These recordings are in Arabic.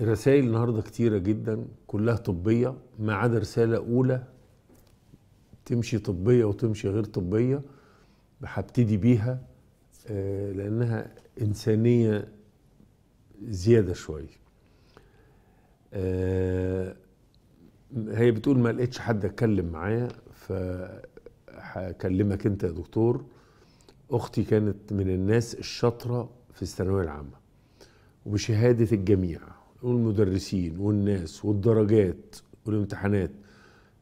الرسائل النهارده كتيره جدا كلها طبيه ما عدا رساله اولى تمشي طبيه وتمشي غير طبيه هبتدي بيها آه، لانها انسانيه زياده شويه آه، هي بتقول ما لقيتش حد اتكلم معايا فهكلمك انت يا دكتور اختي كانت من الناس الشاطره في الثانويه العامه وبشهاده الجميع والمدرسين والناس والدرجات والامتحانات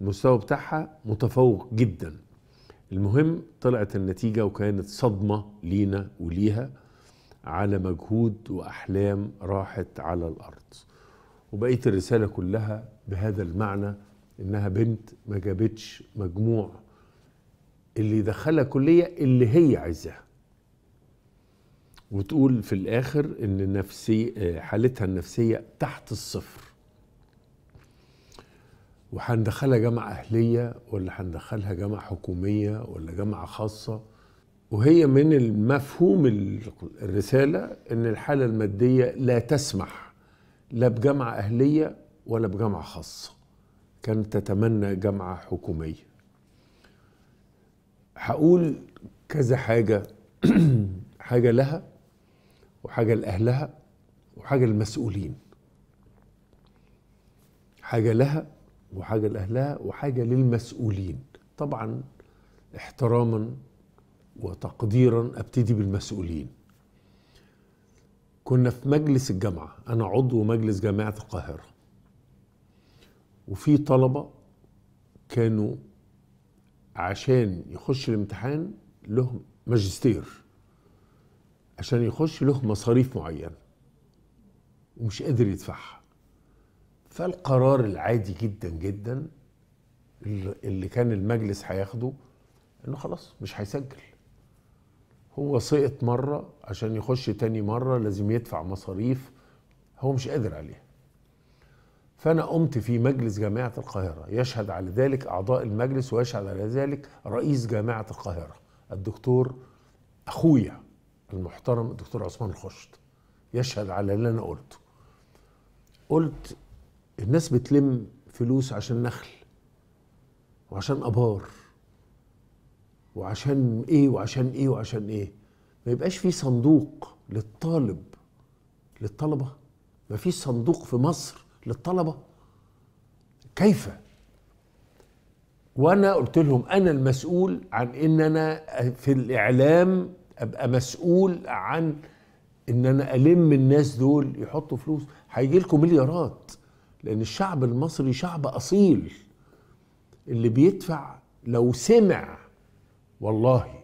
المستوى بتاعها متفوق جدا المهم طلعت النتيجة وكانت صدمة لينا وليها على مجهود وأحلام راحت على الأرض وبقيت الرسالة كلها بهذا المعنى إنها بنت ما جابتش مجموع اللي دخلها كلية اللي هي عايزاها وتقول في الاخر ان نفسي آه، حالتها النفسيه تحت الصفر وهندخلها جامعه اهليه ولا هندخلها جامعه حكوميه ولا جامعه خاصه وهي من المفهوم الرساله ان الحاله الماديه لا تسمح لا بجامعه اهليه ولا بجامعه خاصه كانت تتمنى جامعه حكوميه هقول كذا حاجه حاجه لها وحاجة لأهلها وحاجة للمسؤولين حاجة لها وحاجة لأهلها وحاجة للمسؤولين طبعا احتراما وتقديرا ابتدي بالمسؤولين كنا في مجلس الجامعة أنا عضو مجلس جامعة القاهرة وفي طلبة كانوا عشان يخش الامتحان لهم ماجستير عشان يخش له مصاريف معينة ومش قادر يدفعها فالقرار العادي جدا جدا اللي كان المجلس هياخده انه خلاص مش هيسجل هو سقط مرة عشان يخش تاني مرة لازم يدفع مصاريف هو مش قادر عليها فأنا قمت في مجلس جامعة القاهرة يشهد على ذلك أعضاء المجلس ويشهد على ذلك رئيس جامعة القاهرة الدكتور أخويا المحترم الدكتور عثمان الخشت يشهد على اللي انا قلته قلت الناس بتلم فلوس عشان نخل وعشان ابار وعشان ايه وعشان ايه وعشان ايه ما يبقاش في صندوق للطالب للطلبه ما فيش صندوق في مصر للطلبه كيف وانا قلت لهم انا المسؤول عن ان انا في الاعلام ابقى مسؤول عن ان انا الم الناس دول يحطوا فلوس هيجي لكم مليارات لان الشعب المصري شعب اصيل اللي بيدفع لو سمع والله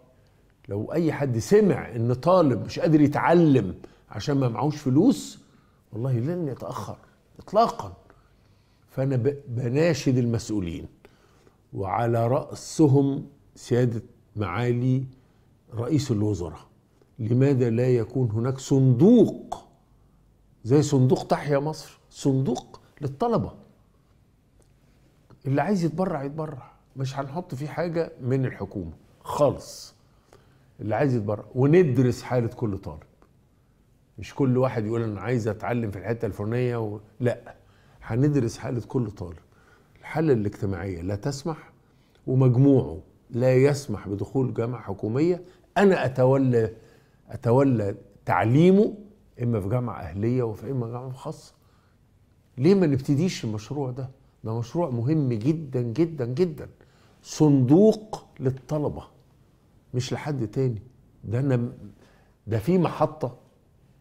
لو اي حد سمع ان طالب مش قادر يتعلم عشان ما معهوش فلوس والله لن يتاخر اطلاقا فانا بناشد المسؤولين وعلى راسهم سياده معالي رئيس الوزراء لماذا لا يكون هناك صندوق زي صندوق تحيا مصر صندوق للطلبه اللي عايز يتبرع يتبرع مش هنحط فيه حاجه من الحكومه خالص اللي عايز يتبرع وندرس حاله كل طالب مش كل واحد يقول انا عايز اتعلم في الحته الفلانيه و... لا هندرس حاله كل طالب الحاله الاجتماعيه لا تسمح ومجموعه لا يسمح بدخول جامعه حكوميه انا اتولى اتولى تعليمه اما في جامعه اهليه وفي اما جامعه خاصه ليه ما نبتديش المشروع ده ده مشروع مهم جدا جدا جدا صندوق للطلبه مش لحد تاني ده انا ده في محطه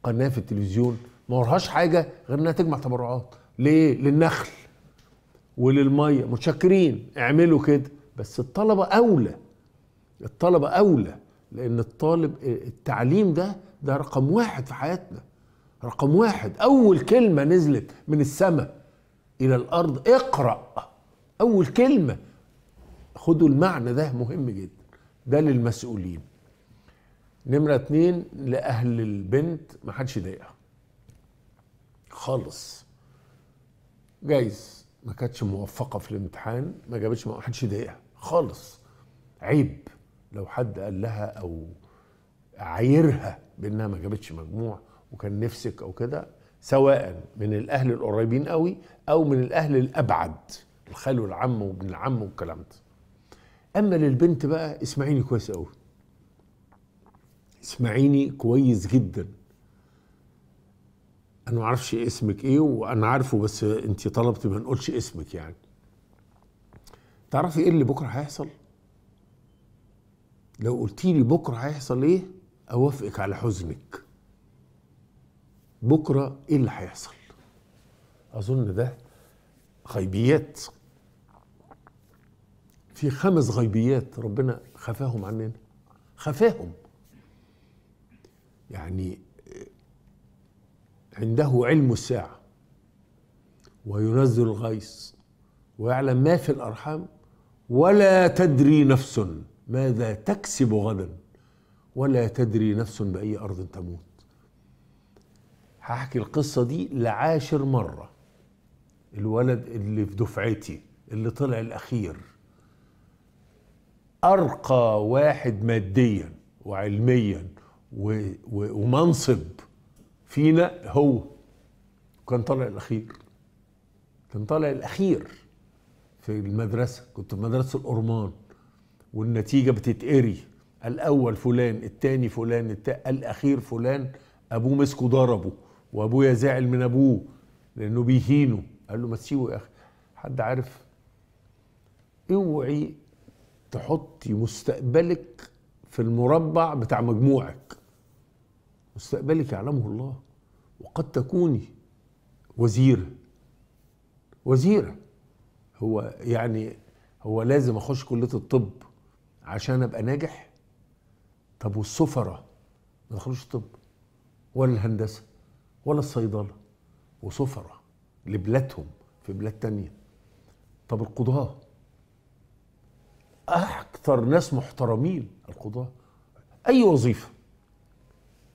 قناه في التلفزيون ما وراهاش حاجه غير انها تجمع تبرعات ليه للنخل وللميه متشكرين اعملوا كده بس الطلبه اولى الطلبه اولى لان الطالب التعليم ده ده رقم واحد في حياتنا رقم واحد اول كلمه نزلت من السماء الى الارض اقرا اول كلمه خدوا المعنى ده مهم جدا ده للمسؤولين نمرة اتنين لأهل البنت ما حدش يضايقها خالص جايز ما كانتش موفقة في الامتحان ما جابتش ما حدش يضايقها خالص عيب لو حد قال لها او عايرها بانها ما جابتش مجموع وكان نفسك او كده سواء من الاهل القريبين قوي او من الاهل الابعد الخال والعم وابن العم والكلام ده اما للبنت بقى اسمعيني كويس قوي اسمعيني كويس جدا انا ما اعرفش اسمك ايه وانا عارفه بس انت طلبتي ما نقولش اسمك يعني تعرفي ايه اللي بكره هيحصل لو قلت لي بكره هيحصل ايه اوافقك على حزنك بكره ايه اللي هيحصل اظن ده غيبيات في خمس غيبيات ربنا خفاهم عننا خفاهم يعني آه، عنده علم الساعه وينزل الغيث ويعلم ما في الارحام ولا تدري نفس ماذا تكسب غدا ولا تدري نفس بأي أرض تموت هحكي القصة دي لعاشر مرة الولد اللي في دفعتي اللي طلع الأخير أرقى واحد ماديا وعلميا و و ومنصب فينا هو كان طالع الأخير كان طالع الأخير في المدرسة كنت في مدرسة الأرمان والنتيجة بتتقري الأول فلان الثاني فلان الأخير فلان أبوه مسكه ضربه وأبويا زعل من أبوه لأنه بيهينه قال له ما تسيبه يا أخي حد عارف اوعي تحطي مستقبلك في المربع بتاع مجموعك مستقبلك يعلمه الله وقد تكوني وزيرة وزيرة هو يعني هو لازم اخش كلية الطب عشان ابقى ناجح طب والسفراء ما دخلوش الطب ولا الهندسه ولا الصيدله وسفراء لبلادهم في بلاد تانية طب القضاه اكثر ناس محترمين القضاه اي وظيفه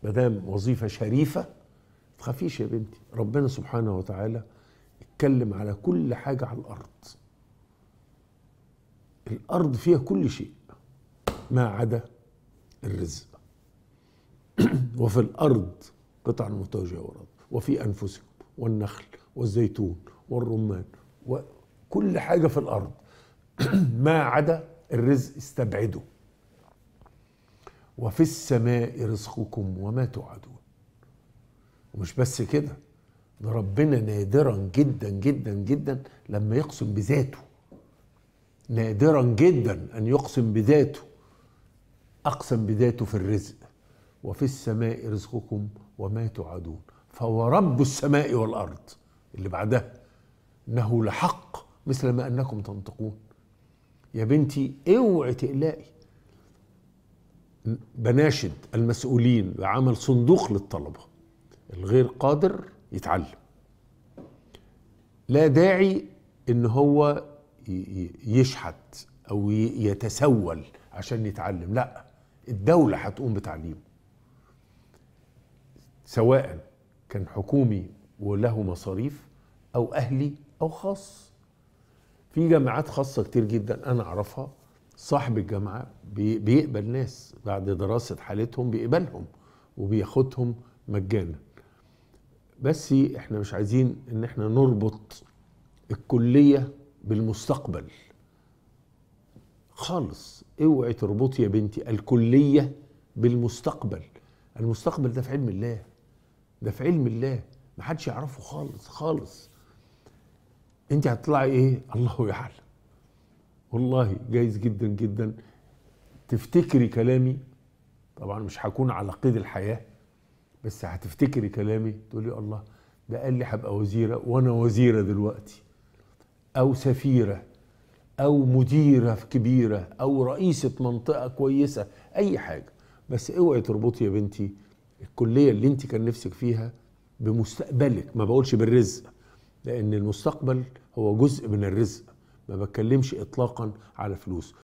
ما دام وظيفه شريفه تخافيش يا بنتي ربنا سبحانه وتعالى اتكلم على كل حاجه على الارض الارض فيها كل شيء ما عدا الرزق وفي الأرض قطع متجاورات وفي أنفسكم والنخل والزيتون والرمان وكل حاجة في الأرض ما عدا الرزق استبعده وفي السماء رزقكم وما توعدون ومش بس كده ده ربنا نادرا جدا جدا جدا لما يقسم بذاته نادرا جدا ان يقسم بذاته أقسم بذاته في الرزق وفي السماء رزقكم وما توعدون فهو رب السماء والأرض اللي بعدها إنه لحق مثل ما أنكم تنطقون يا بنتي اوعي تقلقي بناشد المسؤولين بعمل صندوق للطلبة الغير قادر يتعلم لا داعي ان هو يشحت او يتسول عشان يتعلم لا الدولة هتقوم بتعليمه سواء كان حكومي وله مصاريف أو أهلي أو خاص في جامعات خاصة كتير جدا أنا أعرفها صاحب الجامعة بيقبل ناس بعد دراسة حالتهم بيقبلهم وبياخدهم مجانا بس احنا مش عايزين ان احنا نربط الكلية بالمستقبل خالص اوعي تربطي يا بنتي الكليه بالمستقبل المستقبل ده في علم الله ده في علم الله محدش يعرفه خالص خالص انت هتطلعي ايه الله يعلم والله جايز جدا جدا تفتكري كلامي طبعا مش هكون على قيد الحياه بس هتفتكري كلامي تقولي الله ده قال لي هبقى وزيره وانا وزيره دلوقتي او سفيره او مديره كبيره او رئيسه منطقه كويسه اي حاجه بس اوعي تربطي يا بنتي الكليه اللي انت كان نفسك فيها بمستقبلك ما بقولش بالرزق لان المستقبل هو جزء من الرزق ما بتكلمش اطلاقا على فلوس